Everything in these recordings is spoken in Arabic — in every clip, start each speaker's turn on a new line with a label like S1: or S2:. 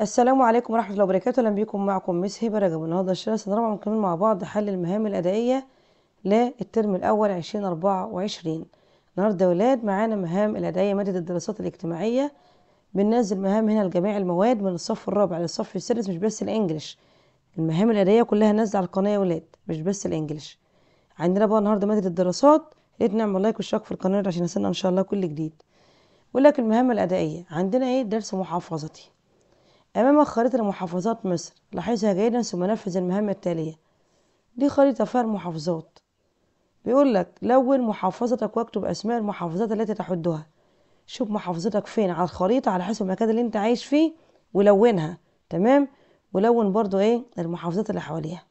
S1: السلام عليكم ورحمة الله وبركاته أهلا بيكم معكم مس هبة رجب النهارده الشرس هنطبق مكمل مع بعض حل المهام الأدائية للترم الأول عشرين أربعة وعشرين النهارده يا ولاد معانا مهام الأدائية مادة الدراسات الاجتماعية بننزل مهام هنا لجميع المواد من الصف الرابع للصف السادس مش بس الإنجليش المهام الأدائية كلها نازلة على القناة يا ولاد مش بس الإنجليش عندنا بقى النهارده مادة الدراسات يا ريت نعمل لايك واشتراك في القناة عشان نستنى إن شاء الله كل جديد ولكن المهام الأدائية عندنا إيه درس محافظتي أمام خريطة لمحافظات مصر لاحظها جيدا ثم نفذ المهام التالية دي خريطة فيها المحافظات بيقول لك لون محافظتك واكتب أسماء المحافظات التي تحدها شوف محافظتك فين على الخريطة على حسب المكان اللي انت عايش فيه ولونها تمام ولون برضو ايه المحافظات اللي حواليها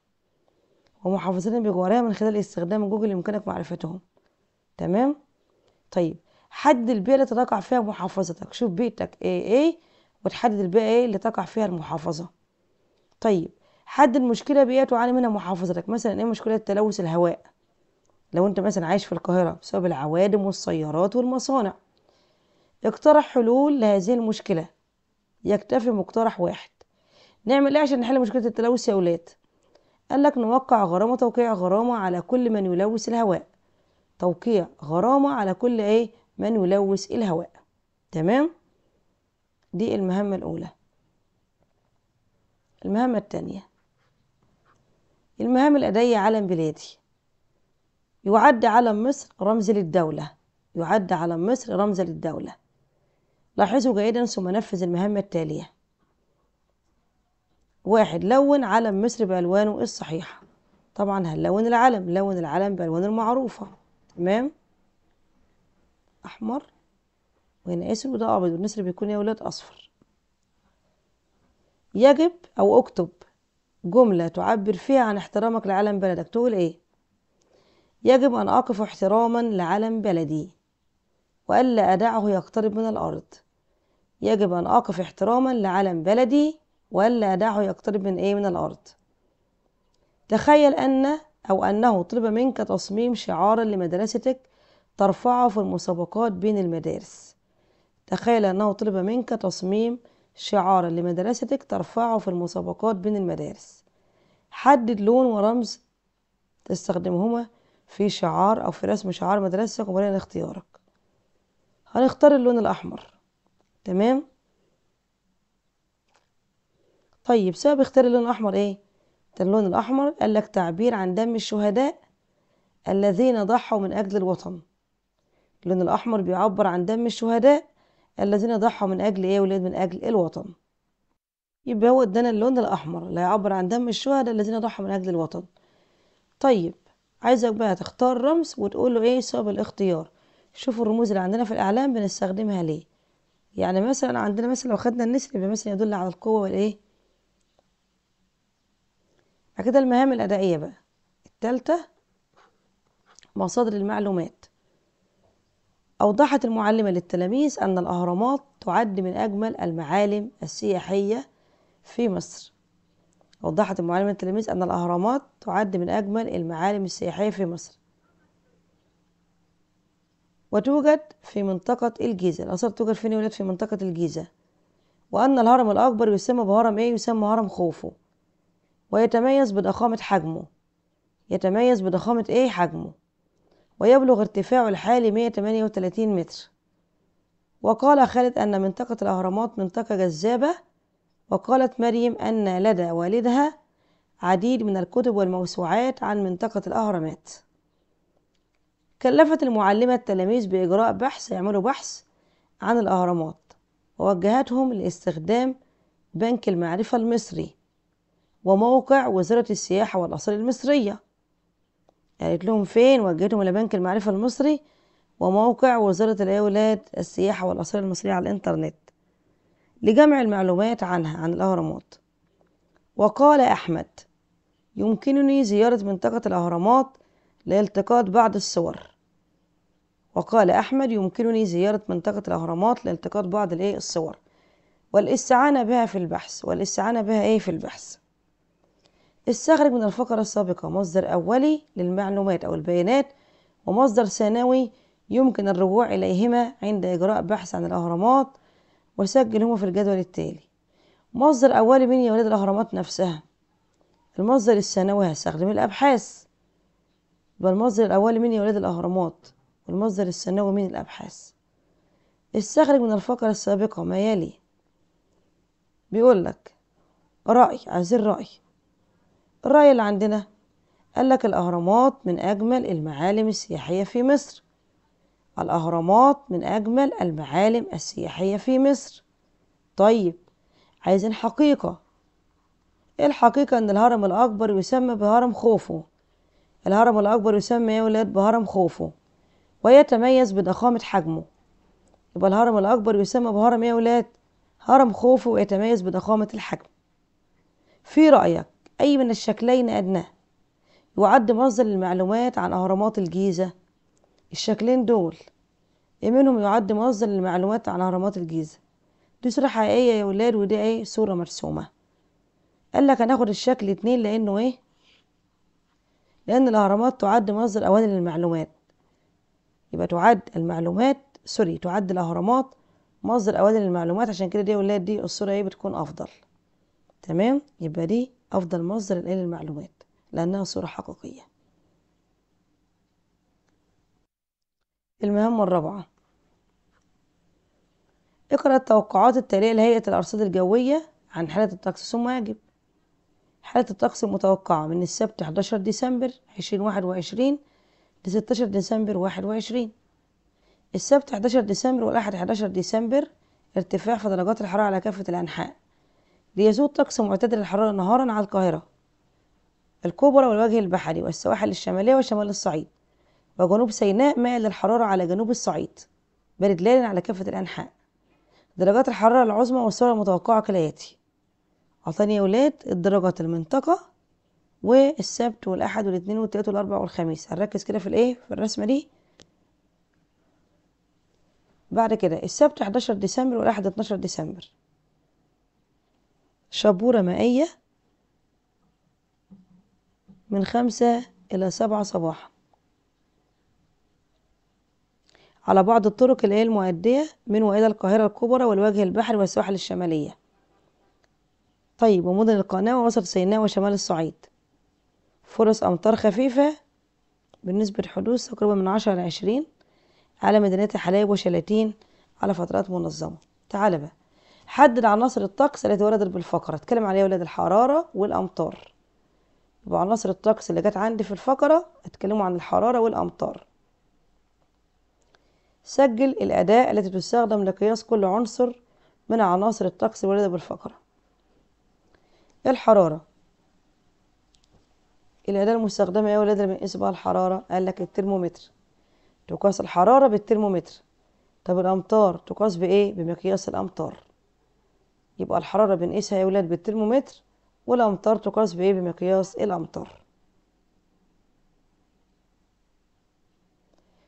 S1: ومحافظات بجوارها من خلال استخدام جوجل يمكنك معرفتهم تمام طيب حد البيئة اللي تقع فيها محافظتك شوف بيئتك ايه ايه وتحدد البيئة اللي تقع فيها المحافظة طيب حد المشكلة بيئة تعاني منها محافظتك مثلا ايه مشكلة تلوث الهواء لو انت مثلا عايش في القاهرة بسبب العوادم والسيارات والمصانع اقترح حلول لهذه المشكلة يكتفي مقترح واحد نعمل ايه عشان نحل مشكلة التلوث يا ولاد قال لك نوقع غرامة توقيع غرامة على كل من يلوث الهواء توقيع غرامة على كل ايه من يلوث الهواء تمام دي المهمة الأولى المهمة الثانية المهام الأدية علم بلادي يعد علم مصر رمز للدولة يعد علم مصر رمز للدولة لاحظوا جيدا ثم نفذ المهمة التالية واحد لون علم مصر بألوانه الصحيحة طبعا هنلون العلم لون العلم بألوانه المعروفة تمام أحمر وهنا اسر وده أبيض والنسر بيكون يا ولاد أصفر يجب أو أكتب جملة تعبر فيها عن احترامك لعلم بلدك تقول إيه يجب أن أقف احتراما لعلم بلدي وألا أدعه يقترب من الأرض يجب أن أقف احتراما لعلم بلدي وألا أدعه يقترب من إيه من الأرض تخيل أن أو أنه طلب منك تصميم شعارا لمدرستك ترفعه في المسابقات بين المدارس تخيل أنه طلب منك تصميم شعار لمدرستك ترفعه في المسابقات بين المدارس حدد لون ورمز تستخدمهما في شعار أو في رسم شعار مدرستك وبعدين اختيارك هنختار اللون الأحمر تمام طيب سبب اختيار اللون الأحمر إيه؟ ده اللون الأحمر قال لك تعبير عن دم الشهداء الذين ضحوا من أجل الوطن اللون الأحمر بيعبر عن دم الشهداء الذين ضحوا من أجل إيه ولاد من أجل الوطن يبقى هو ادانا اللون الأحمر اللي هيعبر عن دم الشهداء الذين ضحوا من أجل الوطن طيب عايزك بقى تختار رمز وتقول له إيه سبب الاختيار شوفوا الرموز اللي عندنا في الإعلام بنستخدمها ليه يعني مثلا عندنا مثلا لو خدنا النسر يبقى مثلا يدل على القوة والإيه بعد كده المهام الأدائية بقى التالتة مصادر المعلومات أوضحت المعلمة للتلاميذ أن الأهرامات تعد من أجمل المعالم السياحية في مصر أوضحت المعلمة للتلاميذ أن الأهرامات تعد من أجمل المعالم السياحية في مصر وتوجد في منطقة الجيزة الآثار توجد فين ولد في منطقة الجيزة وأن الهرم الأكبر يسمى بهرم إيه يسمى هرم خوفو ويتميز بضخامة حجمه يتميز بضخامة إيه حجمه ويبلغ ارتفاعه الحالي 138 متر وقال خالد أن منطقة الأهرامات منطقة جذابة وقالت مريم أن لدى والدها عديد من الكتب والموسوعات عن منطقة الأهرامات كلفت المعلمة التلاميذ بإجراء بحث يعملوا بحث عن الأهرامات ووجهتهم لاستخدام بنك المعرفة المصري وموقع وزارة السياحة والآثار المصرية قالت لهم فين وجهتهم إلى بنك المعرفة المصري وموقع وزارة الأولاد السياحة والأثار المصرية على الإنترنت لجمع المعلومات عنها عن الأهرامات وقال أحمد يمكنني زيارة منطقة الأهرامات لالتقاط بعض الصور وقال أحمد يمكنني زيارة منطقة الأهرامات لالتقاط بعض الإيه الصور والاستعانة بها في البحث والاستعانة بها إيه في البحث استخرج من الفقرة السابقة مصدر أولي للمعلومات أو البيانات ومصدر ثانوي يمكن الرجوع إليهما عند إجراء بحث عن الأهرامات وسجلهما في الجدول التالي مصدر أولي من يولد الأهرامات نفسها المصدر الثانوي هستخدم الأبحاث يبقى المصدر الأولي من يولد الأهرامات والمصدر الثانوي من الأبحاث استخرج من الفقرة السابقة ما يلي بيقول لك رأي عايزين رأي الرأي اللي عندنا قال لك الأهرامات من أجمل المعالم السياحية في مصر الأهرامات من أجمل المعالم السياحية في مصر طيب عايزين حقيقة إيه الحقيقة أن الهرم الأكبر يسمى بهرم خوفو الهرم الأكبر يسمى يا ولاد بهرم خوفو ويتميز بضخامة حجمه يبقى الهرم الأكبر يسمى بهرم يا ولاد هرم خوفو ويتميز بضخامة الحجم في رأيك أي من الشكلين أدناه يعد مصدر للمعلومات عن أهرامات الجيزة الشكلين دول إيه منهم يعد مصدر للمعلومات عن أهرامات الجيزة دي صورة حقيقية يا ولاد ودي ايه صورة مرسومة قال لك هناخد الشكل اتنين لأنه ايه لأن الأهرامات تعد مصدر أولا للمعلومات يبقى تعد المعلومات سوري تعد الأهرامات مصدر أولا للمعلومات عشان كده دي يا ولاد دي الصورة ايه بتكون أفضل تمام يبقى دي أفضل مصدر للمعلومات لأنها صورة حقيقية المهمة الرابعة اقرأ التوقعات التالية لهيئة الأرصاد الجوية عن حالة الطقس ثم يجب حالة الطقس المتوقعة من السبت 11 ديسمبر 2021 ل 16 ديسمبر 21 السبت 11 ديسمبر والأحد 11 ديسمبر ارتفاع في درجات الحرارة على كافة الأنحاء ليزود طقس معتدل الحرارة نهارا على القاهرة الكبرى والوجه البحري والسواحل الشمالية وشمال الصعيد وجنوب سيناء مائل للحرارة على جنوب الصعيد برد ليلا على كافة الأنحاء درجات الحرارة العظمى والصورة المتوقعة كالآتي عطاني يا ولاد الدرجات المنطقة والسبت والأحد والاثنين والثلاثة والأربع والخميس هنركز كده في الإيه في الرسمة دي بعد كده السبت 11 ديسمبر والأحد 12 ديسمبر شبورة مائية من خمسة إلى سبعة صباحا على بعض الطرق اللي هي المؤدية من وإلى القاهرة الكبرى والوجه البحري والسواحل الشمالية طيب ومدن القناة ووسط سيناء وشمال الصعيد فرص أمطار خفيفة بالنسبة لحدوث تقريبا من عشرة لعشرين على مدينة حلايب وشلاتين على فترات منظمة تعال بقى حدد عناصر الطقس التي وردت بالفقرة اتكلم عليها ولاد الحرارة والأمطار يبقى عناصر الطقس اللي جت عندي في الفقرة اتكلموا عن الحرارة والأمطار سجل الأداة التي تستخدم لقياس كل عنصر من عناصر الطقس الواردة بالفقرة الحرارة الأداة المستخدمة يا ولاد اللي بنقيس بها الحرارة قال لك الترمومتر تقاس الحرارة بالترمومتر طب الأمطار تقاس بإيه؟ بمقياس الأمطار يبقى الحرارة بنقيسها يا ولاد بالترمومتر والأمطار تقاس بإيه بمقياس الأمطار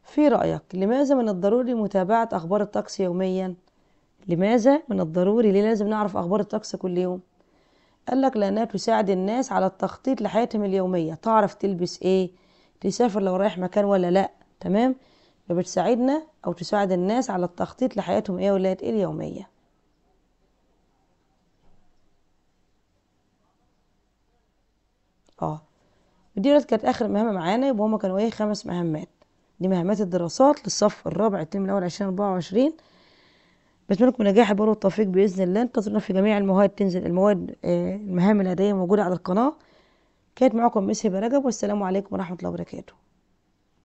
S1: في رأيك لماذا من الضروري متابعة أخبار الطقس يوميا؟ لماذا من الضروري ليه لازم نعرف أخبار الطقس كل يوم؟ قال لك لأنها تساعد الناس على التخطيط لحياتهم اليومية تعرف تلبس إيه تسافر لو رايح مكان ولا لأ تمام فبتساعدنا أو تساعد الناس على التخطيط لحياتهم إيه ولاد اليومية اه ودي كانت اخر مهمه معانا يبقى هما كانوا ايه خمس مهمات دي مهمات الدراسات للصف الرابع الترم الاول 2024 بتمنى لكم نجاح البر والتوفيق باذن الله انتظرونا في جميع المواد تنزل المواد آه، المهام الاداريه موجوده على القناه كانت معكم مس هبه رجب والسلام عليكم ورحمه الله وبركاته